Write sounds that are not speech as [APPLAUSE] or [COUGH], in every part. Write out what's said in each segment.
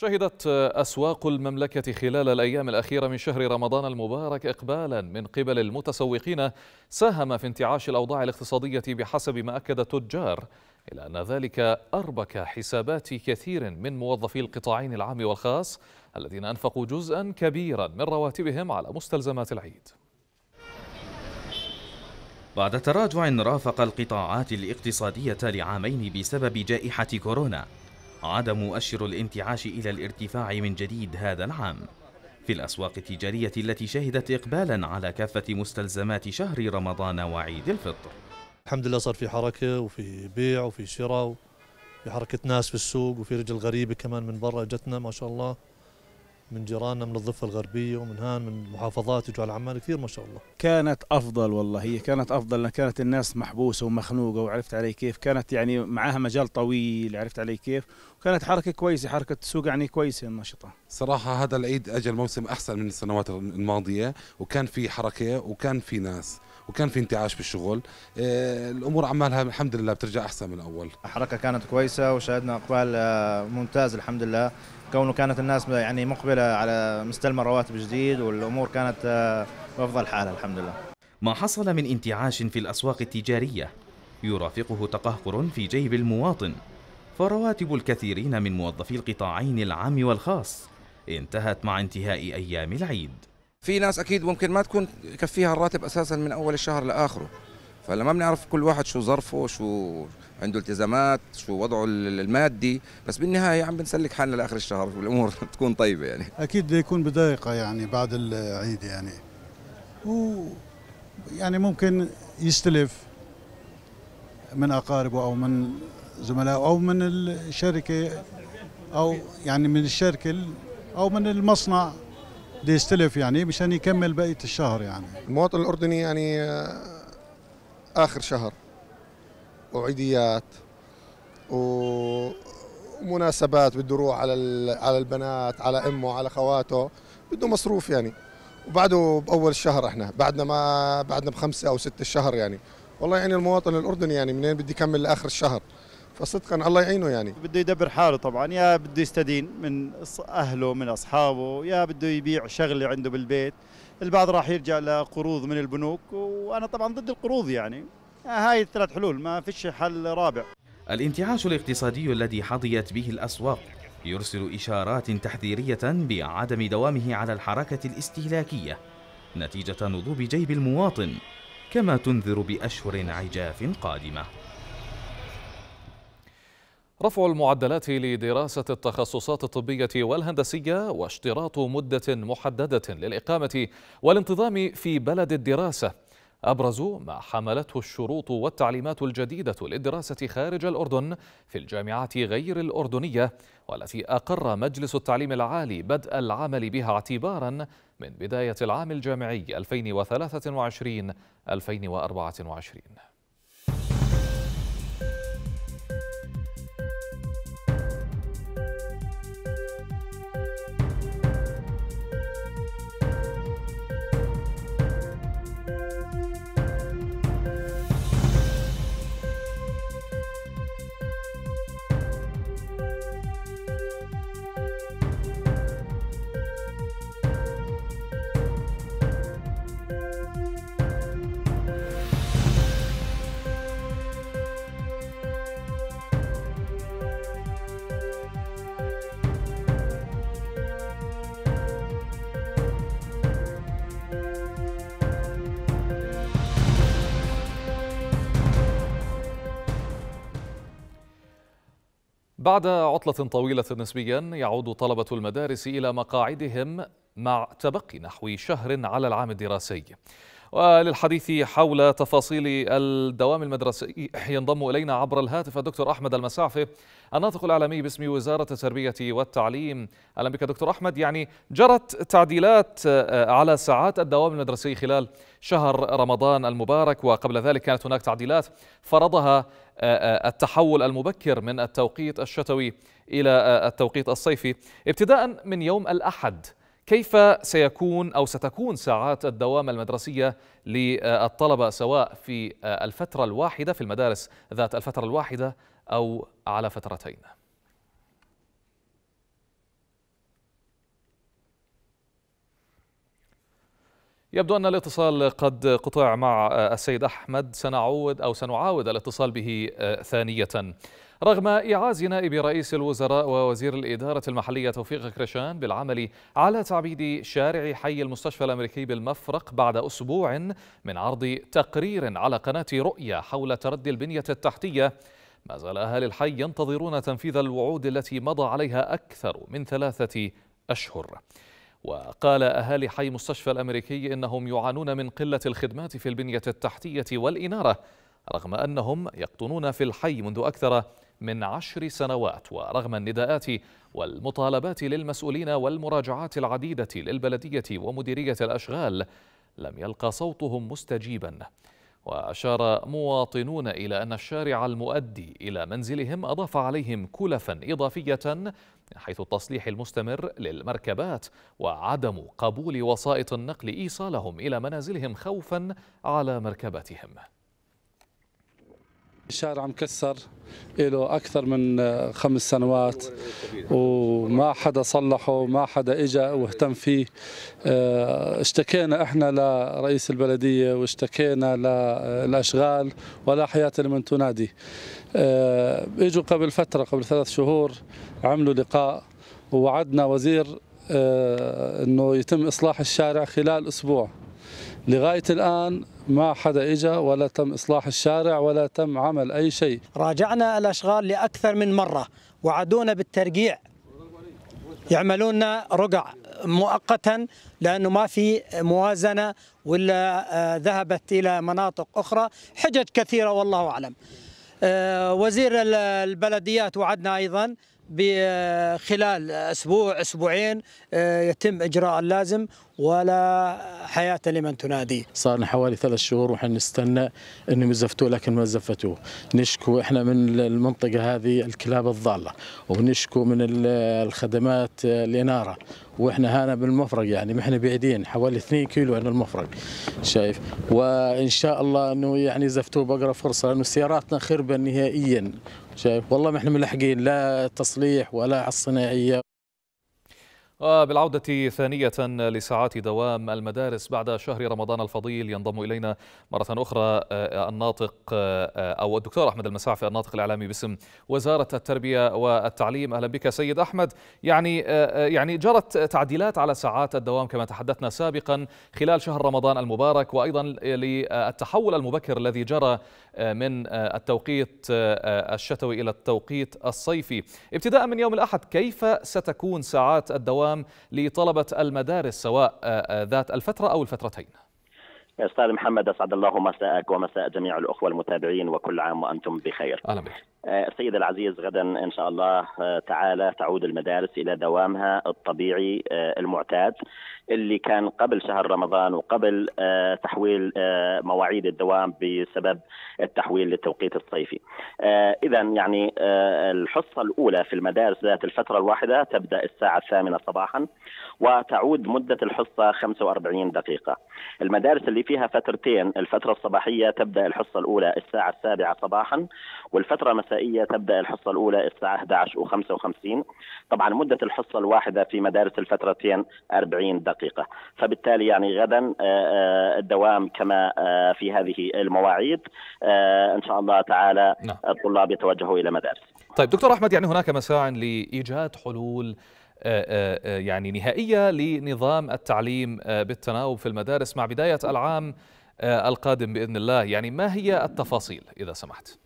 شهدت أسواق المملكة خلال الأيام الأخيرة من شهر رمضان المبارك إقبالا من قبل المتسوقين ساهم في انتعاش الأوضاع الاقتصادية بحسب ما أكد التجار إلا أن ذلك أربك حسابات كثير من موظفي القطاعين العام والخاص الذين أنفقوا جزءا كبيرا من رواتبهم على مستلزمات العيد بعد تراجع رافق القطاعات الاقتصادية لعامين بسبب جائحة كورونا عاد مؤشر الانتعاش إلى الارتفاع من جديد هذا العام في الأسواق التجارية التي شهدت إقبالا على كافة مستلزمات شهر رمضان وعيد الفطر الحمد لله صار في حركة وفي بيع وفي شراء وفي حركة ناس في السوق وفي رجل غريبة كمان من برا جتنا ما شاء الله من جيراننا من الضفه الغربيه ومن هان من محافظات يجوا على عمان كثير ما شاء الله. كانت افضل والله هي كانت افضل لان كانت الناس محبوسه ومخنوقه وعرفت علي كيف كانت يعني معاها مجال طويل عرفت علي كيف وكانت حركه كويسه حركه السوق يعني كويسه النشطه. صراحه هذا العيد اجى الموسم احسن من السنوات الماضيه وكان في حركه وكان في ناس. وكان في انتعاش بالشغل آه، الامور عمالها الحمد لله بترجع احسن من اول الحركه كانت كويسه وشاهدنا اقبال آه، ممتاز الحمد لله كونه كانت الناس يعني مقبله على مستلمه رواتب جديد والامور كانت آه، بافضل حالها الحمد لله ما حصل من انتعاش في الاسواق التجاريه يرافقه تقهقر في جيب المواطن فرواتب الكثيرين من موظفي القطاعين العام والخاص انتهت مع انتهاء ايام العيد في ناس اكيد ممكن ما تكون يكفيها الراتب اساسا من اول الشهر لاخره فلما بنعرف كل واحد شو ظرفه شو عنده التزامات شو وضعه المادي بس بالنهايه عم بنسلك حالنا لاخر الشهر والامور [LAUGHS] تكون طيبه يعني اكيد بده يكون بضايقه يعني بعد العيد يعني و يعني ممكن يستلف من اقاربه او من زملائه او من الشركه او يعني من الشركه او من المصنع بده يستلف يعني مشان يكمل بقيه الشهر يعني المواطن الاردني يعني آه، اخر شهر وعيديات ومناسبات بده يروح على على البنات على امه على خواته بده مصروف يعني وبعده باول الشهر احنا بعدنا ما بعدنا بخمسه او سته الشهر يعني والله يعني المواطن الاردني يعني منين بدي يكمل لاخر الشهر فصدقا الله يعينه يعني بده يدبر حاله طبعا يا بده يستدين من اهله من اصحابه يا بده يبيع شغله عنده بالبيت البعض راح يرجع لقروض من البنوك وانا طبعا ضد القروض يعني هاي الثلاث حلول ما فيش حل رابع الانتعاش الاقتصادي الذي حظيت به الاسواق يرسل اشارات تحذيريه بعدم دوامه على الحركه الاستهلاكيه نتيجه نضوب جيب المواطن كما تنذر باشهر عجاف قادمه رفع المعدلات لدراسة التخصصات الطبية والهندسية واشتراط مدة محددة للإقامة والانتظام في بلد الدراسة أبرز ما حملته الشروط والتعليمات الجديدة للدراسة خارج الأردن في الجامعات غير الأردنية والتي أقر مجلس التعليم العالي بدء العمل بها اعتبارا من بداية العام الجامعي 2023 2024 بعد عطلة طويلة نسبيا يعود طلبة المدارس إلى مقاعدهم مع تبقي نحو شهر على العام الدراسي وللحديث حول تفاصيل الدوام المدرسي ينضم إلينا عبر الهاتف الدكتور أحمد المسعفي الناطق الإعلامي باسم وزارة التربية والتعليم أهلا بك دكتور أحمد يعني جرت تعديلات آه، على ساعات الدوام المدرسي خلال شهر رمضان المبارك وقبل ذلك كانت هناك تعديلات فرضها آه، آه، التحول المبكر من التوقيت الشتوي إلى التوقيت الصيفي ابتداء من يوم الأحد كيف سيكون أو ستكون ساعات الدوام المدرسية للطلبة سواء في الفترة الواحدة في المدارس ذات الفترة الواحدة أو على فترتين يبدو أن الاتصال قد قطع مع السيد أحمد سنعود أو سنعاود الاتصال به آه، ثانية رغم إعاز نائب رئيس الوزراء ووزير الإدارة المحلية توفيق كريشان بالعمل على تعبيد شارع حي المستشفى الأمريكي بالمفرق بعد أسبوع من عرض تقرير على قناة رؤية حول تردي البنية التحتية ما زال أهالي الحي ينتظرون تنفيذ الوعود التي مضى عليها أكثر من ثلاثة أشهر وقال أهالي حي مستشفى الأمريكي إنهم يعانون من قلة الخدمات في البنية التحتية والإنارة رغم أنهم يقطنون في الحي منذ أكثر من عشر سنوات ورغم النداءات والمطالبات للمسؤولين والمراجعات العديدة للبلدية ومديرية الأشغال لم يلقى صوتهم مستجيبا وأشار مواطنون إلى أن الشارع المؤدي إلى منزلهم أضاف عليهم كلفا إضافية من حيث التصليح المستمر للمركبات وعدم قبول وسائط النقل إيصالهم إلى منازلهم خوفا على مركبتهم الشارع مكسر له أكثر من آه، خمس سنوات وما حدا صلحه ما حدا إجا واهتم فيه آه، اشتكينا إحنا لرئيس البلدية واشتكينا للأشغال آه، ولا حياة لمن تنادي اجوا قبل فترة قبل ثلاث شهور عملوا لقاء ووعدنا وزير انه يتم اصلاح الشارع خلال اسبوع لغاية الآن ما حدا إجا ولا تم إصلاح الشارع ولا تم عمل أي شيء راجعنا الأشغال لأكثر من مرة وعدونا بالترقيع يعملون رقع مؤقتا لانه ما في موازنه ولا آه، ذهبت الى مناطق اخرى حجج كثيره والله اعلم آه، وزير البلديات وعدنا ايضا بخلال اسبوع اسبوعين آه، يتم اجراء اللازم ولا حياه لمن تنادي. صار لنا حوالي ثلاث شهور واحنا نستنى انهم يزفتوه لكن ما زفتوه، نشكو احنا من المنطقه هذه الكلاب الضاله ونشكو من الخدمات الاناره واحنا هنا بالمفرق يعني ما احنا بعيدين حوالي 2 كيلو عن المفرق شايف وان شاء الله انه يعني زفتوه بقرا فرصه لانه سياراتنا خربه نهائيا شايف والله ما احنا ملحقين لا تصليح ولا على الصناعيه وبالعودة ثانية لساعات دوام المدارس بعد شهر رمضان الفضيل ينضم إلينا مرة أخرى آه، الناطق آه، أو الدكتور أحمد المساعفي الناطق الإعلامي باسم وزارة التربية والتعليم أهلا بك سيد أحمد يعني آه، يعني جرت تعديلات على ساعات الدوام كما تحدثنا سابقا خلال شهر رمضان المبارك وأيضا للتحول المبكر الذي جرى من التوقيت الشتوي إلى التوقيت الصيفي ابتداء من يوم الأحد كيف ستكون ساعات الدوام الدوام لطلبة المدارس سواء آه، آه، ذات الفترة أو الفترتين استاذ محمد اسعد الله مساءك ومساء جميع الاخوه المتابعين وكل عام وانتم بخير. اهلا بك. السيد آه، العزيز غدا ان شاء الله آه، تعالى تعود المدارس الى دوامها الطبيعي آه، المعتاد اللي كان قبل شهر رمضان وقبل تحويل مواعيد الدوام بسبب التحويل للتوقيت الصيفي. اذا يعني الحصه الاولى في المدارس ذات الفتره الواحده تبدا الساعه الثامنه صباحا وتعود مده الحصه 45 دقيقه. المدارس اللي فيها فترتين الفترة الصباحية تبدأ الحصة الأولى الساعة السابعة صباحا والفترة المسائية تبدأ الحصة الأولى الساعة 11 و55 طبعا مدة الحصة الواحدة في مدارس الفترتين 40 دقيقة فبالتالي يعني غدا آه، آه، الدوام كما آه، في هذه المواعيد إن شاء الله تعالى نعم. الطلاب يتوجهوا إلى مدارس طيب دكتور أحمد يعني هناك مساع لإيجاد حلول آه، آه، آه، يعني نهائية لنظام التعليم بالتناوب في المدارس مع بداية العام القادم بإذن الله يعني ما هي التفاصيل إذا سمحت؟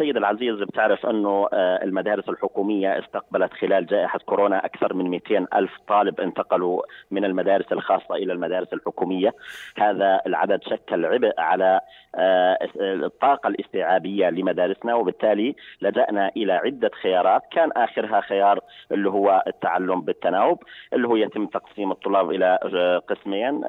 السيد العزيز بتعرف أنه آه، المدارس الحكومية استقبلت خلال جائحة كورونا أكثر من 200 ألف طالب انتقلوا من المدارس الخاصة إلى المدارس الحكومية هذا العدد شكل عبء على آه، الطاقة الاستيعابية لمدارسنا وبالتالي لجأنا إلى عدة خيارات كان آخرها خيار اللي هو التعلم بالتناوب اللي هو يتم تقسيم الطلاب إلى آه، قسمين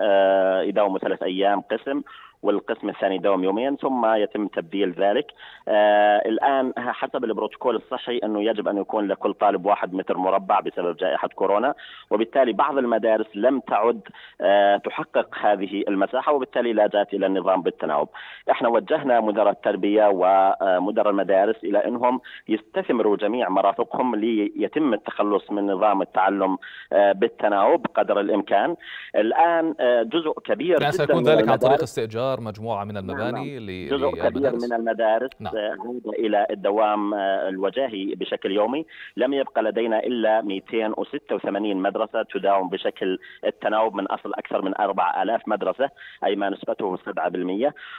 يداوموا ثلاث أيام قسم والقسم الثاني دوم يوميا ثم يتم تبديل ذلك آه الآن حسب البروتوكول الصحي أنه يجب أن يكون لكل طالب واحد متر مربع بسبب جائحة كورونا وبالتالي بعض المدارس لم تعد آه تحقق هذه المساحة وبالتالي لا جات إلى النظام بالتناوب احنا وجهنا مدراء التربية ومدراء آه، المدارس إلى أنهم يستثمروا جميع مرافقهم ليتم التخلص من نظام التعلم آه بالتناوب قدر الإمكان الآن آه، جزء كبير جدا سيكون ذلك عن طريق استئجار الأمطار مجموعة من نعم، المباني نعم. جزء كبير من المدارس نعم. عود إلى الدوام آه، الوجاهي بشكل يومي لم يبقى لدينا إلا 286 مدرسة تداوم بشكل التناوب من أصل أكثر من 4000 مدرسة أي ما نسبته 7%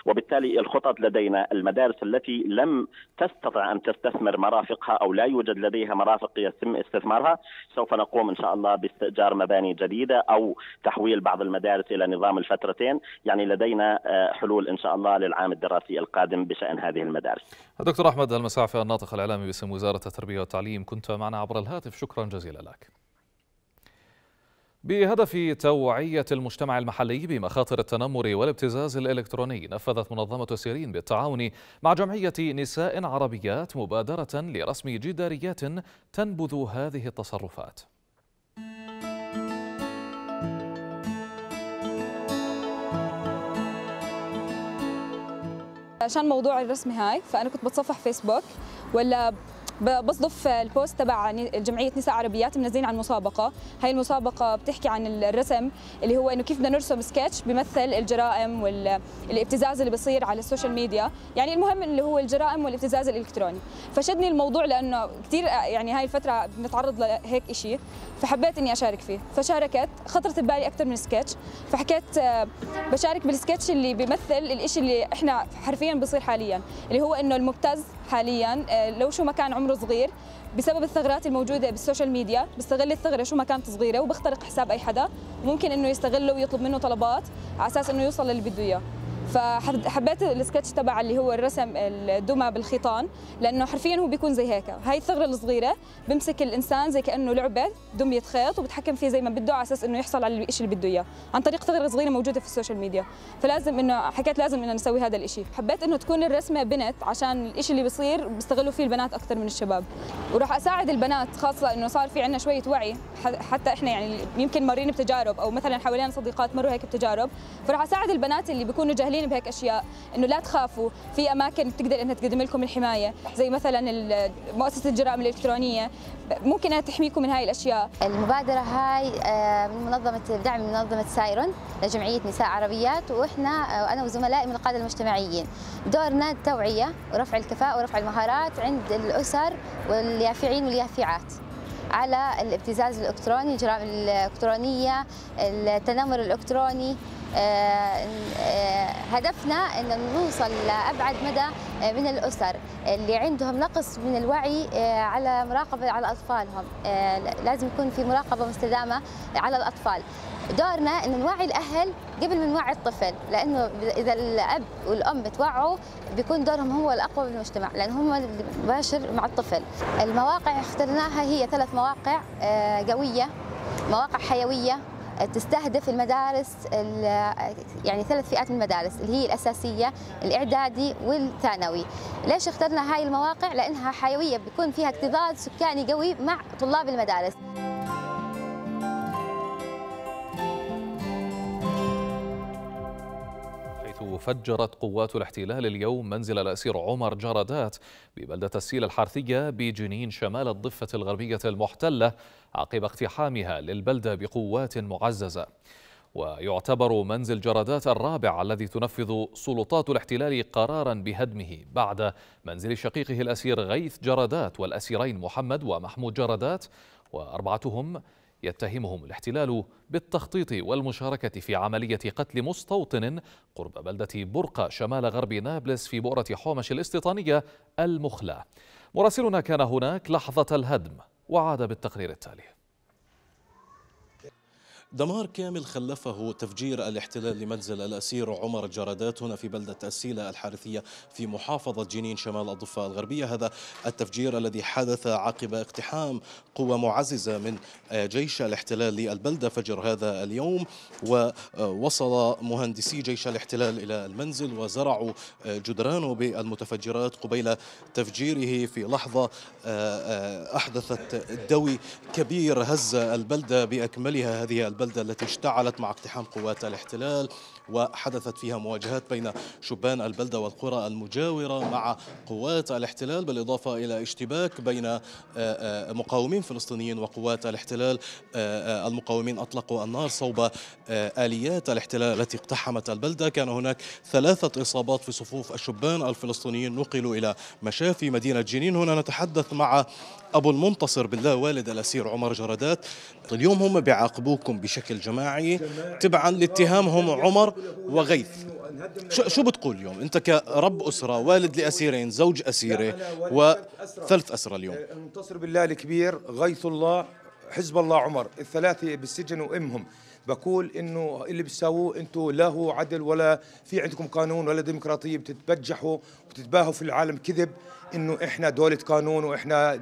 وبالتالي الخطط لدينا المدارس التي لم تستطع أن تستثمر مرافقها أو لا يوجد لديها مرافق يتم استثمارها سوف نقوم إن شاء الله باستئجار مباني جديدة أو تحويل بعض المدارس إلى نظام الفترتين يعني لدينا آه، حلول ان شاء الله للعام الدراسي القادم بشان هذه المدارس. دكتور احمد المسعفي الناطق الاعلامي باسم وزاره التربيه والتعليم كنت معنا عبر الهاتف شكرا جزيلا لك. بهدف توعية المجتمع المحلي بمخاطر التنمر والابتزاز الإلكتروني نفذت منظمة سيرين بالتعاون مع جمعية نساء عربيات مبادرة لرسم جداريات تنبذ هذه التصرفات عشان موضوع الرسمة هاي فأنا كنت بتصفح فيسبوك ولا بصدف البوست تبع جمعيه نساء عربيات منزلين عن مسابقه هاي المسابقه بتحكي عن الرسم اللي هو انه كيف بدنا نرسم سكتش بيمثل الجرائم والابتزاز اللي بصير على السوشيال ميديا يعني المهم اللي هو الجرائم والابتزاز الالكتروني فشدني الموضوع لانه كثير يعني هاي الفتره بنتعرض لهيك شيء فحبيت اني اشارك فيه فشاركت خطرت ببالي اكثر من سكتش فحكيت آه، بشارك بالسكتش اللي بيمثل الشيء اللي احنا حرفيا بصير حاليا اللي هو انه المبتز حاليا آه، لو شو ما كان عمره عمره صغير بسبب الثغرات الموجوده بالسوشيال ميديا بستغل الثغره شو ما كانت صغيره وبخترق حساب اي حدا وممكن انه يستغله ويطلب منه طلبات على اساس انه يوصل للي بده اياه فحبيت السكتش تبع اللي هو الرسم الدمى بالخيطان لانه حرفيا هو بيكون زي هيك هاي الثغره الصغيره بمسك الانسان زي كانه لعبه دميه خيط وبتحكم فيه زي ما بده على اساس انه يحصل على الشيء اللي بده اياه عن طريق ثغره صغيره موجوده في السوشيال ميديا فلازم انه حكيت لازم انه نسوي هذا الشيء حبيت انه تكون الرسمه بنت عشان الشيء اللي بيصير بيستغلوا فيه البنات اكثر من الشباب وراح اساعد البنات خاصه انه صار في عندنا شويه وعي حتى احنا يعني يمكن مارين بتجارب او مثلا حوالينا صديقات مروا هيك بتجارب فراح اساعد البنات اللي بيكونوا جاهلين مهتمين بهيك اشياء انه لا تخافوا في اماكن بتقدر انها تقدم لكم الحمايه زي مثلا مؤسسه الجرائم الالكترونيه ممكن انها تحميكم من هاي الاشياء المبادره هاي آه، من منظمه بدعم منظمه سايرون لجمعيه نساء عربيات واحنا آه، وانا وزملائي من القاده المجتمعيين دورنا التوعيه ورفع الكفاءه ورفع المهارات عند الاسر واليافعين واليافعات على الابتزاز الالكتروني الجرائم الالكترونيه التنمر الالكتروني آه، آه، هدفنا أن نوصل لأبعد مدى آه، من الأسر اللي عندهم نقص من الوعي على مراقبة على أطفالهم لازم يكون في مراقبة مستدامة على الأطفال دورنا أن نوعي الأهل قبل ما نوعي الطفل لأنه إذا الأب والأم بتوعوا بيكون دورهم هو الأقوى بالمجتمع لأن هم مباشر مع الطفل المواقع اخترناها هي ثلاث مواقع قوية مواقع حيوية تستهدف المدارس يعني ثلاث فئات من المدارس اللي هي الأساسية الإعدادي والثانوي ليش اخترنا هاي المواقع؟ لأنها حيوية بيكون فيها اكتظاظ سكاني قوي مع طلاب المدارس فجرت قوات الاحتلال اليوم منزل الأسير عمر جردات ببلدة السيل الحارثية بجنين شمال الضفة الغربية المحتلة عقب اقتحامها للبلدة بقوات معززة ويعتبر منزل جردات الرابع الذي تنفذ سلطات الاحتلال قرارا بهدمه بعد منزل شقيقه الأسير غيث جردات والأسيرين محمد ومحمود جردات وأربعتهم يتهمهم الاحتلال بالتخطيط والمشاركة في عملية قتل مستوطن قرب بلدة برقة شمال غرب نابلس في بؤرة حومش الاستيطانية المخلى مراسلنا كان هناك لحظة الهدم وعاد بالتقرير التالي دمار كامل خلفه تفجير الاحتلال لمنزل الأسير عمر جرادات هنا في بلدة السيلة الحارثية في محافظة جنين شمال الضفة الغربية هذا التفجير الذي حدث عقب اقتحام قوى معززة من جيش الاحتلال للبلدة فجر هذا اليوم ووصل مهندسي جيش الاحتلال إلى المنزل وزرعوا جدرانه بالمتفجرات قبيل تفجيره في لحظة آه، آه، أحدثت دوي كبير هز البلدة بأكملها هذه البلدة البلدة التي اشتعلت مع اقتحام قوات الاحتلال وحدثت فيها مواجهات بين شبان البلدة والقرى المجاورة مع قوات الاحتلال بالإضافة إلى اشتباك بين آه، آه، مقاومين فلسطينيين وقوات الاحتلال آه، المقاومين أطلقوا النار صوب آليات الاحتلال التي اقتحمت البلدة كان هناك ثلاثة إصابات في صفوف الشبان الفلسطينيين نقلوا إلى مشافي مدينة جنين هنا نتحدث مع أبو المنتصر بالله والد الأسير عمر جرادات اليوم هم بيعاقبوكم بشكل جماعي تبعا لاتهامهم عمر وغيث شو شو بتقول اليوم انت كرب اسره والد لاسيرين زوج اسيره وثلث اسره اليوم انتصر بالله الكبير غيث الله حزب الله عمر الثلاثه بالسجن وامهم بقول انه اللي بتساووه انتم لا هو عدل ولا في عندكم قانون ولا ديمقراطيه بتتبجحوا وتتباهوا في العالم كذب انه احنا دولة قانون واحنا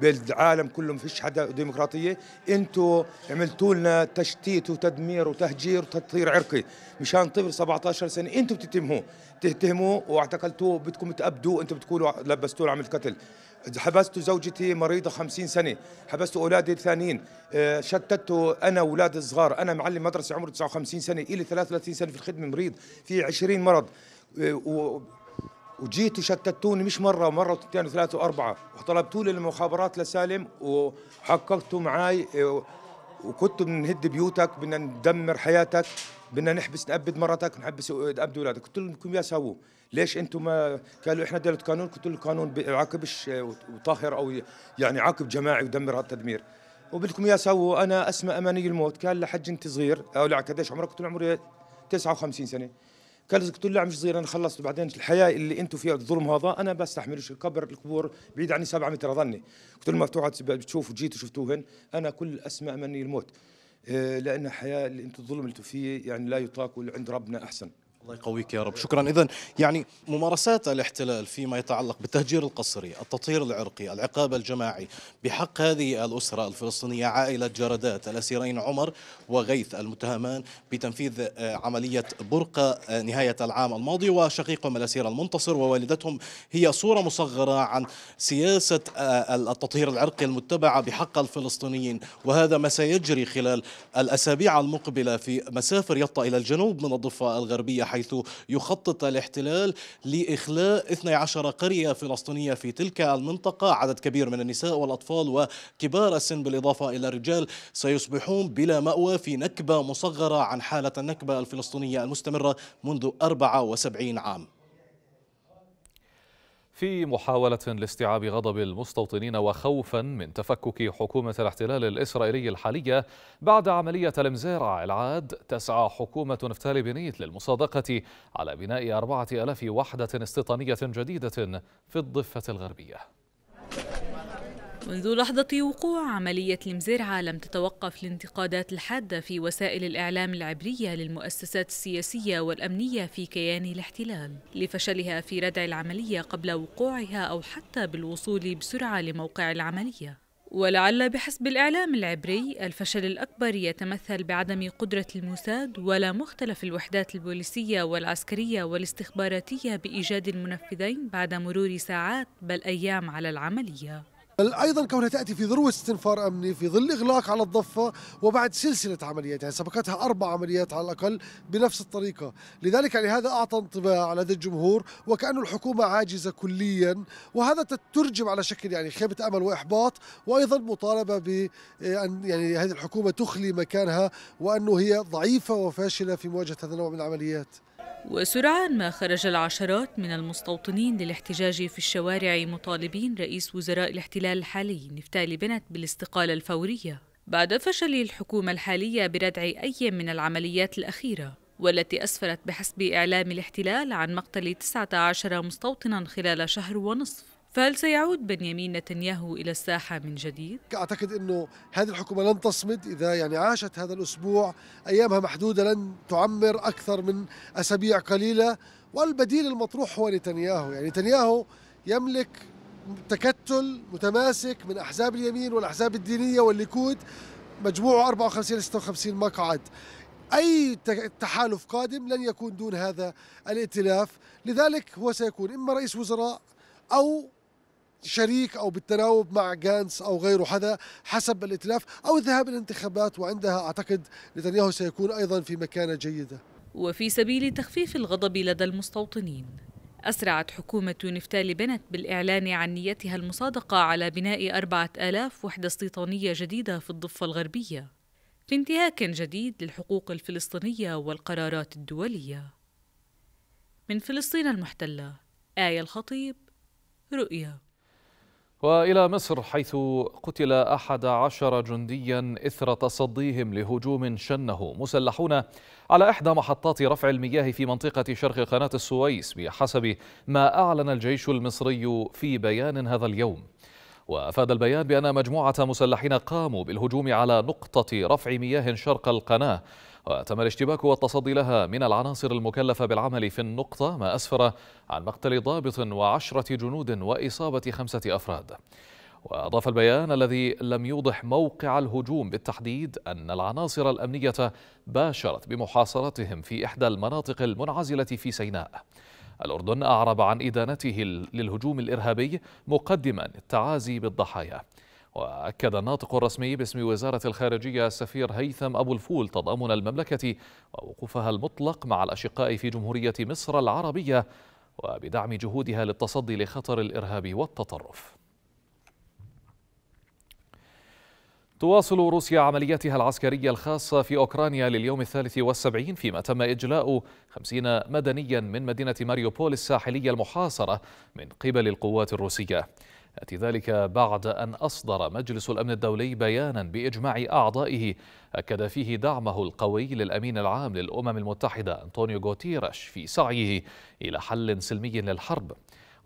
بالعالم كله ما فيش حدا ديمقراطية انتوا عملتوا لنا تشتيت وتدمير وتهجير وتطهير عرقي مشان طفل 17 سنة انتوا بتتهموه تتهموه واعتقلتوه بدكم تأبدوه انتوا بتقولوا لبستوه لعمل قتل حبست زوجتي مريضة خمسين سنة حبست أولادي الثانيين آه، شتتوا أنا أولاد الصغار أنا معلم مدرسة عمري 59 سنة إلي 33 سنة في الخدمة مريض في 20 مرض آه، وجيت وشتتوني مش مره ومره واثنتين وثلاثه واربعه وطلبتوا لي المخابرات لسالم وحققتوا معي وكنتوا بنهد بيوتك بدنا ندمر حياتك بدنا نحبس نأبد مرتك نحبس نأبد اولادك قلت لكم يا سووا ليش انتم ما قالوا احنا دولة قانون قلت له القانون بيعاقبش وطاهر او يعني عاقب جماعي ودمر هالتدمير وبدكم يا سووا انا اسمى اماني الموت قال لحج انت صغير او لا قديش عمرك قلت له عمري 59 سنه قال قلت له لا مش صغير انا خلصت بعدين الحياه اللي انتم فيها الظلم هذا انا بستحملش القبر القبور بعيد عني سبعة متر ظني قلت لهم مفتوحه بتشوفوا جيتوا شفتوهن انا كل اسمع مني الموت آه، لان حياه اللي انتم الظلم اللي انتم فيه يعني لا يطاق واللي عند ربنا احسن الله يقويك يا رب شكرا إذا يعني ممارسات الاحتلال فيما يتعلق بالتهجير القسري التطهير العرقي العقاب الجماعي بحق هذه الأسرة الفلسطينية عائلة جردات الأسيرين عمر وغيث المتهمان بتنفيذ آه، عملية برقة آه، نهاية العام الماضي وشقيقهم الأسير المنتصر ووالدتهم هي صورة مصغرة عن سياسة آه، التطهير العرقي المتبعة بحق الفلسطينيين وهذا ما سيجري خلال الأسابيع المقبلة في مسافر يطا إلى الجنوب من الضفة الغربية حيث يخطط الاحتلال لإخلاء 12 قرية فلسطينية في تلك المنطقة عدد كبير من النساء والأطفال وكبار السن بالإضافة إلى الرجال سيصبحون بلا مأوى في نكبة مصغرة عن حالة النكبة الفلسطينية المستمرة منذ 74 عام في محاولة لاستيعاب غضب المستوطنين وخوفا من تفكك حكومة الاحتلال الإسرائيلي الحالية بعد عملية المزارع العاد تسعى حكومة نفتالي بنيت للمصادقة على بناء أربعة ألاف وحدة استيطانية جديدة في الضفة الغربية منذ لحظة وقوع عملية المزرعة لم تتوقف الانتقادات الحادة في وسائل الإعلام العبرية للمؤسسات السياسية والأمنية في كيان الاحتلال لفشلها في ردع العملية قبل وقوعها أو حتى بالوصول بسرعة لموقع العملية ولعل بحسب الإعلام العبري الفشل الأكبر يتمثل بعدم قدرة الموساد ولا مختلف الوحدات البوليسية والعسكرية والاستخباراتية بإيجاد المنفذين بعد مرور ساعات بل أيام على العملية بل أيضا كونها تأتي في ذروة استنفار أمني في ظل إغلاق على الضفة وبعد سلسلة عمليات يعني سبقتها أربع عمليات على الأقل بنفس الطريقة لذلك يعني هذا أعطى انطباع لدى الجمهور وكأن الحكومة عاجزة كليا وهذا تترجم على شكل يعني خيبة أمل وإحباط وأيضا مطالبة بأن آه، يعني هذه الحكومة تخلي مكانها وأنه هي ضعيفة وفاشلة في مواجهة هذا النوع من العمليات وسرعان ما خرج العشرات من المستوطنين للاحتجاج في الشوارع مطالبين رئيس وزراء الاحتلال الحالي نفتالي بنت بالاستقالة الفورية بعد فشل الحكومة الحالية بردع أي من العمليات الأخيرة والتي أسفرت بحسب إعلام الاحتلال عن مقتل 19 مستوطنا خلال شهر ونصف فهل سيعود بنيامين نتنياهو إلى الساحة من جديد؟ أعتقد أنه هذه الحكومة لن تصمد إذا يعني عاشت هذا الأسبوع أيامها محدودة لن تعمر أكثر من أسابيع قليلة والبديل المطروح هو نتنياهو يعني نتنياهو يملك تكتل متماسك من أحزاب اليمين والأحزاب الدينية والليكود مجموعه 54 56 مقعد اي تحالف قادم لن يكون دون هذا الائتلاف لذلك هو سيكون اما رئيس وزراء او شريك او بالتناوب مع جانس او غيره حدا حسب الائتلاف او الذهاب الى الانتخابات وعندها اعتقد نتنياهو سيكون ايضا في مكانه جيده. وفي سبيل تخفيف الغضب لدى المستوطنين أسرعت حكومة نفتالي بنت بالإعلان عن نيتها المصادقة على بناء أربعة آلاف وحدة استيطانية جديدة في الضفة الغربية في انتهاك جديد للحقوق الفلسطينية والقرارات الدولية من فلسطين المحتلة آية الخطيب رؤيا وإلى مصر حيث قتل أحد عشر جنديا إثر تصديهم لهجوم شنه مسلحون على إحدى محطات رفع المياه في منطقة شرق قناة السويس بحسب ما أعلن الجيش المصري في بيان هذا اليوم وأفاد البيان بأن مجموعة مسلحين قاموا بالهجوم على نقطة رفع مياه شرق القناة وتم الاشتباك والتصدي لها من العناصر المكلفة بالعمل في النقطة ما أسفر عن مقتل ضابط وعشرة جنود وإصابة خمسة أفراد وأضاف البيان الذي لم يوضح موقع الهجوم بالتحديد أن العناصر الأمنية باشرت بمحاصرتهم في إحدى المناطق المنعزلة في سيناء الأردن أعرب عن إدانته للهجوم الإرهابي مقدما التعازي بالضحايا وأكد الناطق الرسمي باسم وزارة الخارجية السفير هيثم أبو الفول تضامن المملكة ووقوفها المطلق مع الأشقاء في جمهورية مصر العربية وبدعم جهودها للتصدي لخطر الإرهاب والتطرف تواصل روسيا عملياتها العسكرية الخاصة في أوكرانيا لليوم الثالث والسبعين فيما تم إجلاء خمسين مدنيا من مدينة ماريوبول الساحلية المحاصرة من قبل القوات الروسية يأتي ذلك بعد أن أصدر مجلس الأمن الدولي بيانا بإجماع أعضائه أكد فيه دعمه القوي للأمين العام للأمم المتحدة أنطونيو غوتيرش في سعيه إلى حل سلمي للحرب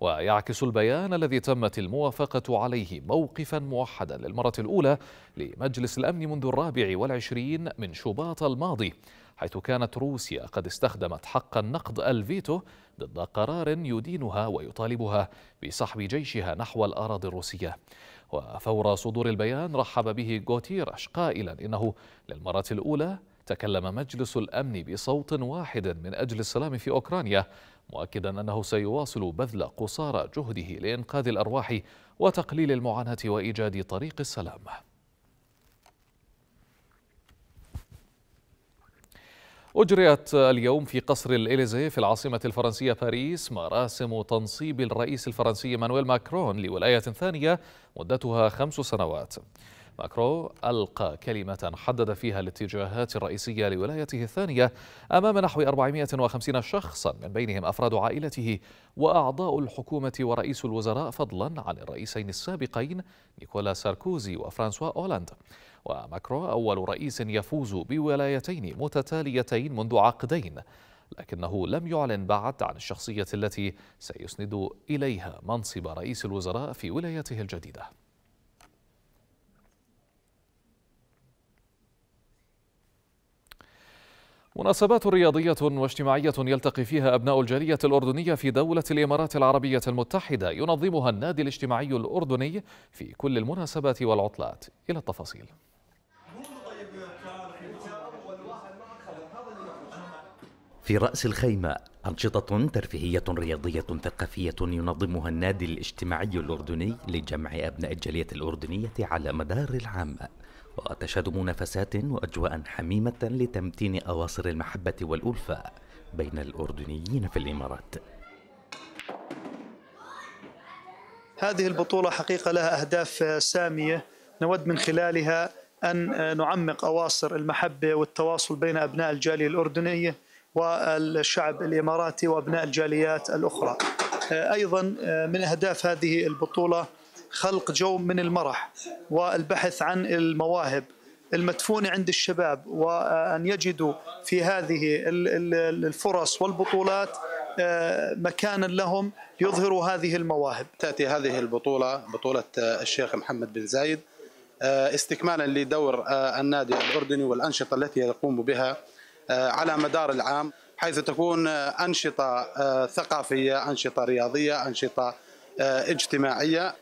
ويعكس البيان الذي تمت الموافقة عليه موقفا موحدا للمرة الأولى لمجلس الأمن منذ الرابع والعشرين من شباط الماضي حيث كانت روسيا قد استخدمت حق النقد الفيتو ضد قرار يدينها ويطالبها بسحب جيشها نحو الأراضي الروسية وفور صدور البيان رحب به غوتيرش قائلا إنه للمرة الأولى تكلم مجلس الأمن بصوت واحد من أجل السلام في أوكرانيا مؤكدا أنه سيواصل بذل قصارى جهده لإنقاذ الأرواح وتقليل المعاناة وإيجاد طريق السلام أجريت اليوم في قصر الإليزي في العاصمة الفرنسية باريس مراسم تنصيب الرئيس الفرنسي مانويل ماكرون لولاية ثانية مدتها خمس سنوات ماكرو ألقى كلمة حدد فيها الاتجاهات الرئيسية لولايته الثانية أمام نحو 450 شخصا من بينهم أفراد عائلته وأعضاء الحكومة ورئيس الوزراء فضلا عن الرئيسين السابقين نيكولا ساركوزي وفرانسوا أولاند وماكرو أول رئيس يفوز بولايتين متتاليتين منذ عقدين لكنه لم يعلن بعد عن الشخصية التي سيسند إليها منصب رئيس الوزراء في ولايته الجديدة مناسبات رياضية واجتماعية يلتقي فيها أبناء الجالية الأردنية في دولة الإمارات العربية المتحدة ينظمها النادي الاجتماعي الأردني في كل المناسبات والعطلات إلى التفاصيل في رأس الخيمة أنشطة ترفيهية رياضية ثقافية ينظمها النادي الاجتماعي الأردني لجمع أبناء الجالية الأردنية على مدار العام وتشهد منافسات وأجواء حميمة لتمتين أواصر المحبة والألفة بين الأردنيين في الإمارات هذه البطولة حقيقة لها أهداف سامية نود من خلالها أن نعمق أواصر المحبة والتواصل بين أبناء الجالية الأردنية والشعب الاماراتي وابناء الجاليات الاخرى. آه، ايضا آه، من اهداف هذه البطوله خلق جو من المرح والبحث عن المواهب المدفونه عند الشباب وان يجدوا في هذه الفرص والبطولات آه، مكانا لهم يظهروا هذه المواهب. تاتي هذه البطوله بطوله الشيخ محمد بن زايد استكمالا لدور النادي الاردني والانشطه التي يقوم بها آه، على مدار العام حيث تكون آه، أنشطة آه، ثقافية أنشطة رياضية أنشطة اجتماعية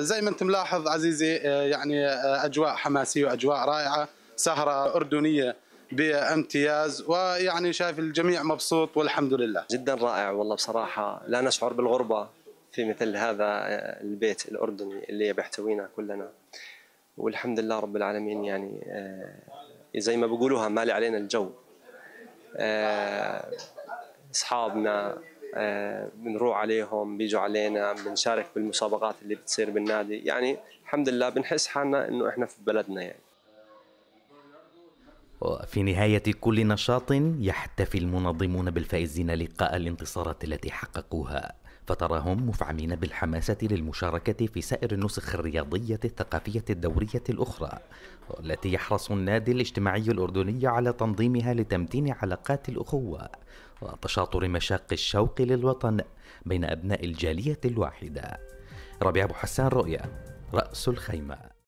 زي ما أنت ملاحظ عزيزي يعني أجواء حماسية وأجواء رائعة سهرة أردنية بامتياز ويعني شايف الجميع مبسوط والحمد لله جدا رائع والله بصراحة لا نشعر بالغربة في مثل هذا البيت الأردني اللي بيحتوينا كلنا والحمد لله رب العالمين يعني زي ما بيقولوها مالي علينا الجو آه، اصحابنا آه، بنروح عليهم بيجوا علينا بنشارك بالمسابقات اللي بتصير بالنادي يعني الحمد لله بنحس حالنا انه احنا في بلدنا يعني وفي نهاية كل نشاط يحتفي المنظمون بالفائزين لقاء الانتصارات التي حققوها فتراهم مفعمين بالحماسة للمشاركة في سائر النسخ الرياضية الثقافية الدورية الأخرى والتي يحرص النادي الاجتماعي الأردني على تنظيمها لتمتين علاقات الأخوة وتشاطر مشاق الشوق للوطن بين أبناء الجالية الواحدة ربيع أبو حسان رؤيا رأس الخيمة